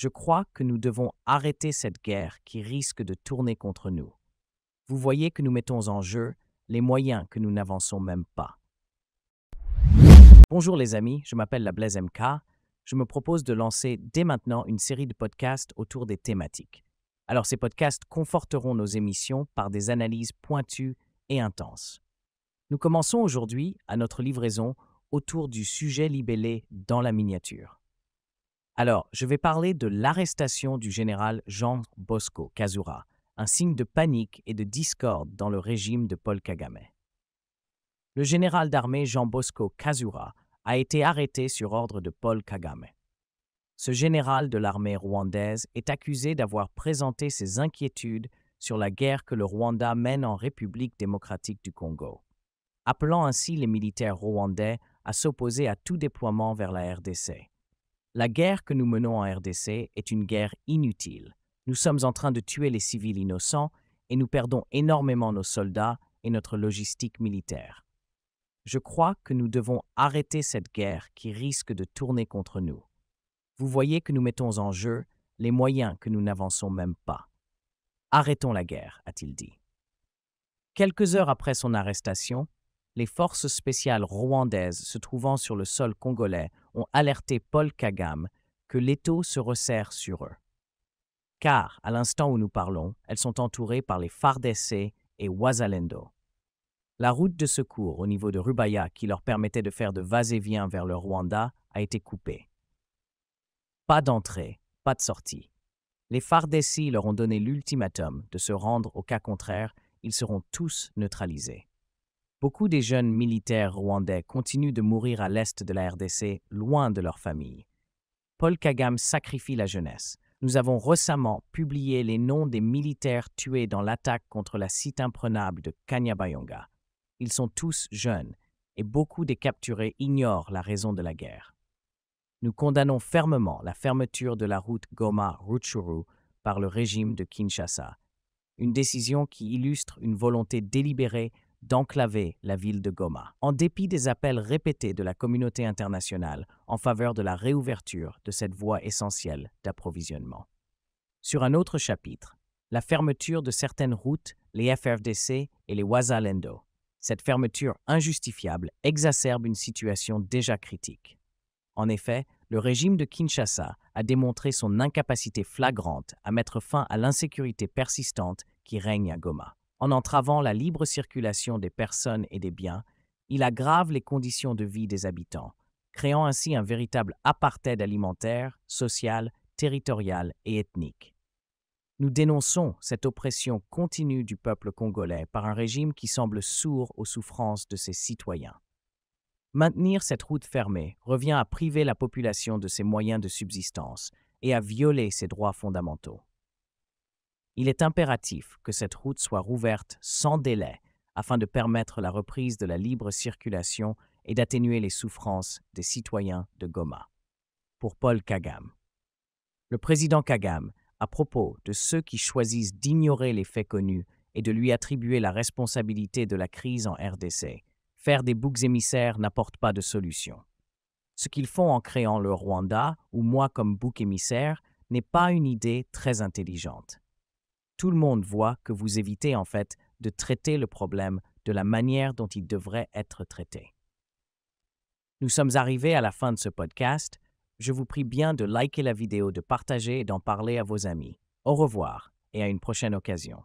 Je crois que nous devons arrêter cette guerre qui risque de tourner contre nous. Vous voyez que nous mettons en jeu les moyens que nous n'avançons même pas. Bonjour les amis, je m'appelle la Blaise MK. Je me propose de lancer dès maintenant une série de podcasts autour des thématiques. Alors ces podcasts conforteront nos émissions par des analyses pointues et intenses. Nous commençons aujourd'hui à notre livraison autour du sujet libellé dans la miniature. Alors, je vais parler de l'arrestation du général Jean Bosco Kazura, un signe de panique et de discorde dans le régime de Paul Kagame. Le général d'armée Jean Bosco Kazura a été arrêté sur ordre de Paul Kagame. Ce général de l'armée rwandaise est accusé d'avoir présenté ses inquiétudes sur la guerre que le Rwanda mène en République démocratique du Congo, appelant ainsi les militaires rwandais à s'opposer à tout déploiement vers la RDC. La guerre que nous menons en RDC est une guerre inutile. Nous sommes en train de tuer les civils innocents et nous perdons énormément nos soldats et notre logistique militaire. Je crois que nous devons arrêter cette guerre qui risque de tourner contre nous. Vous voyez que nous mettons en jeu les moyens que nous n'avançons même pas. Arrêtons la guerre, a-t-il dit. Quelques heures après son arrestation, les forces spéciales rwandaises se trouvant sur le sol congolais ont alerté Paul Kagame que l'étau se resserre sur eux. Car, à l'instant où nous parlons, elles sont entourées par les Fardessé et Wazalendo. La route de secours au niveau de Rubaya qui leur permettait de faire de vas et vient vers le Rwanda a été coupée. Pas d'entrée, pas de sortie. Les Fardessi leur ont donné l'ultimatum de se rendre au cas contraire, ils seront tous neutralisés. Beaucoup des jeunes militaires rwandais continuent de mourir à l'est de la RDC, loin de leur famille. Paul Kagame sacrifie la jeunesse. Nous avons récemment publié les noms des militaires tués dans l'attaque contre la site imprenable de Kanyabayonga. Ils sont tous jeunes et beaucoup des capturés ignorent la raison de la guerre. Nous condamnons fermement la fermeture de la route Goma-Rutshuru par le régime de Kinshasa, une décision qui illustre une volonté délibérée d'enclaver la ville de Goma. En dépit des appels répétés de la communauté internationale en faveur de la réouverture de cette voie essentielle d'approvisionnement. Sur un autre chapitre, la fermeture de certaines routes, les FRDC et les Wazalendo. Cette fermeture injustifiable exacerbe une situation déjà critique. En effet, le régime de Kinshasa a démontré son incapacité flagrante à mettre fin à l'insécurité persistante qui règne à Goma. En entravant la libre circulation des personnes et des biens, il aggrave les conditions de vie des habitants, créant ainsi un véritable apartheid alimentaire, social, territorial et ethnique. Nous dénonçons cette oppression continue du peuple congolais par un régime qui semble sourd aux souffrances de ses citoyens. Maintenir cette route fermée revient à priver la population de ses moyens de subsistance et à violer ses droits fondamentaux il est impératif que cette route soit rouverte sans délai afin de permettre la reprise de la libre circulation et d'atténuer les souffrances des citoyens de Goma. Pour Paul Kagame. Le président Kagame, à propos de ceux qui choisissent d'ignorer les faits connus et de lui attribuer la responsabilité de la crise en RDC, faire des boucs émissaires n'apporte pas de solution. Ce qu'ils font en créant le Rwanda, ou moi comme bouc émissaire, n'est pas une idée très intelligente tout le monde voit que vous évitez en fait de traiter le problème de la manière dont il devrait être traité. Nous sommes arrivés à la fin de ce podcast. Je vous prie bien de liker la vidéo, de partager et d'en parler à vos amis. Au revoir et à une prochaine occasion.